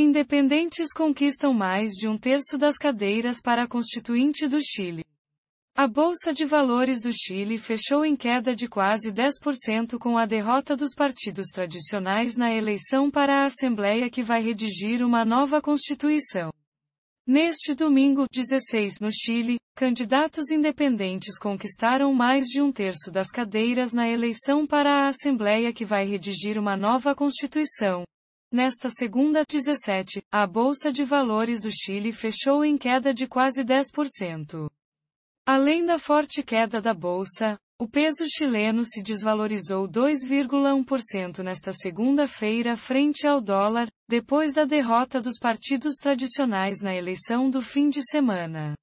Independentes conquistam mais de um terço das cadeiras para a Constituinte do Chile. A Bolsa de Valores do Chile fechou em queda de quase 10% com a derrota dos partidos tradicionais na eleição para a Assembleia que vai redigir uma nova Constituição. Neste domingo, 16, no Chile, candidatos independentes conquistaram mais de um terço das cadeiras na eleição para a Assembleia que vai redigir uma nova Constituição. Nesta segunda, 17, a Bolsa de Valores do Chile fechou em queda de quase 10%. Além da forte queda da bolsa, o peso chileno se desvalorizou 2,1% nesta segunda-feira frente ao dólar, depois da derrota dos partidos tradicionais na eleição do fim de semana.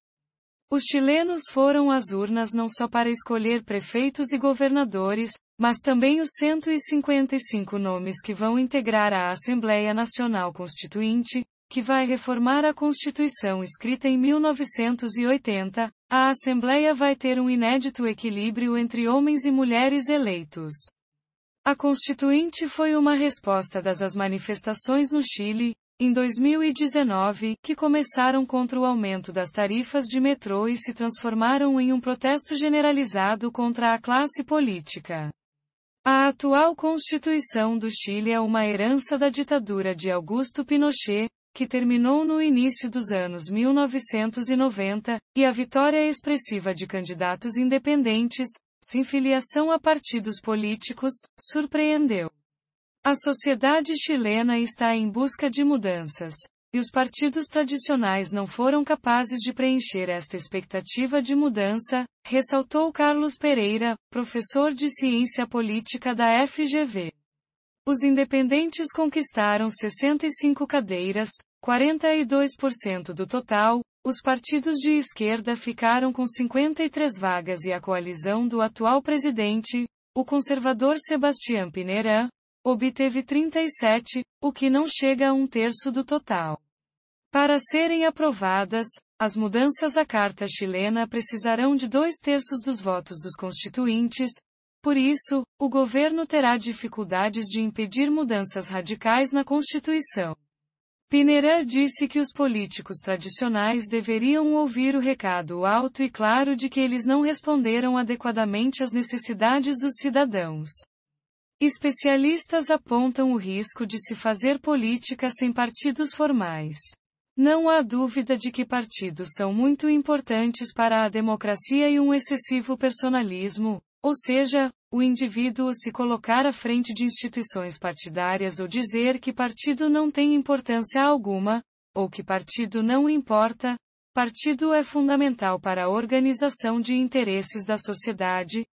Os chilenos foram às urnas não só para escolher prefeitos e governadores, mas também os 155 nomes que vão integrar a Assembleia Nacional Constituinte, que vai reformar a Constituição escrita em 1980, a Assembleia vai ter um inédito equilíbrio entre homens e mulheres eleitos. A Constituinte foi uma resposta das manifestações no Chile, em 2019, que começaram contra o aumento das tarifas de metrô e se transformaram em um protesto generalizado contra a classe política. A atual Constituição do Chile é uma herança da ditadura de Augusto Pinochet, que terminou no início dos anos 1990, e a vitória expressiva de candidatos independentes, sem filiação a partidos políticos, surpreendeu. A sociedade chilena está em busca de mudanças. E os partidos tradicionais não foram capazes de preencher esta expectativa de mudança, ressaltou Carlos Pereira, professor de ciência política da FGV. Os independentes conquistaram 65 cadeiras, 42% do total, os partidos de esquerda ficaram com 53 vagas e a coalizão do atual presidente, o conservador Sebastián Pinerã, obteve 37, o que não chega a um terço do total. Para serem aprovadas, as mudanças à Carta chilena precisarão de dois terços dos votos dos constituintes, por isso, o governo terá dificuldades de impedir mudanças radicais na Constituição. Pinera disse que os políticos tradicionais deveriam ouvir o recado alto e claro de que eles não responderam adequadamente às necessidades dos cidadãos. Especialistas apontam o risco de se fazer política sem partidos formais. Não há dúvida de que partidos são muito importantes para a democracia e um excessivo personalismo, ou seja, o indivíduo se colocar à frente de instituições partidárias ou dizer que partido não tem importância alguma, ou que partido não importa, partido é fundamental para a organização de interesses da sociedade,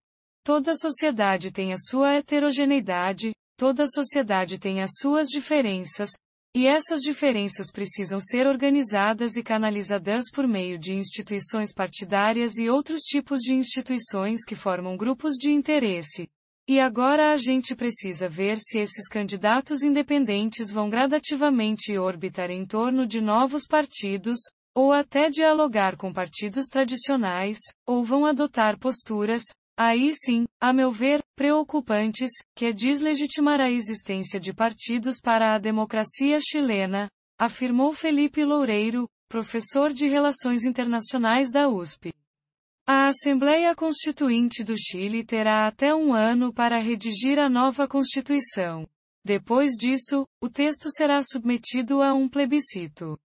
Toda sociedade tem a sua heterogeneidade, toda sociedade tem as suas diferenças, e essas diferenças precisam ser organizadas e canalizadas por meio de instituições partidárias e outros tipos de instituições que formam grupos de interesse. E agora a gente precisa ver se esses candidatos independentes vão gradativamente orbitar em torno de novos partidos, ou até dialogar com partidos tradicionais, ou vão adotar posturas, Aí sim, a meu ver, preocupantes, que deslegitimar a existência de partidos para a democracia chilena, afirmou Felipe Loureiro, professor de Relações Internacionais da USP. A Assembleia Constituinte do Chile terá até um ano para redigir a nova Constituição. Depois disso, o texto será submetido a um plebiscito.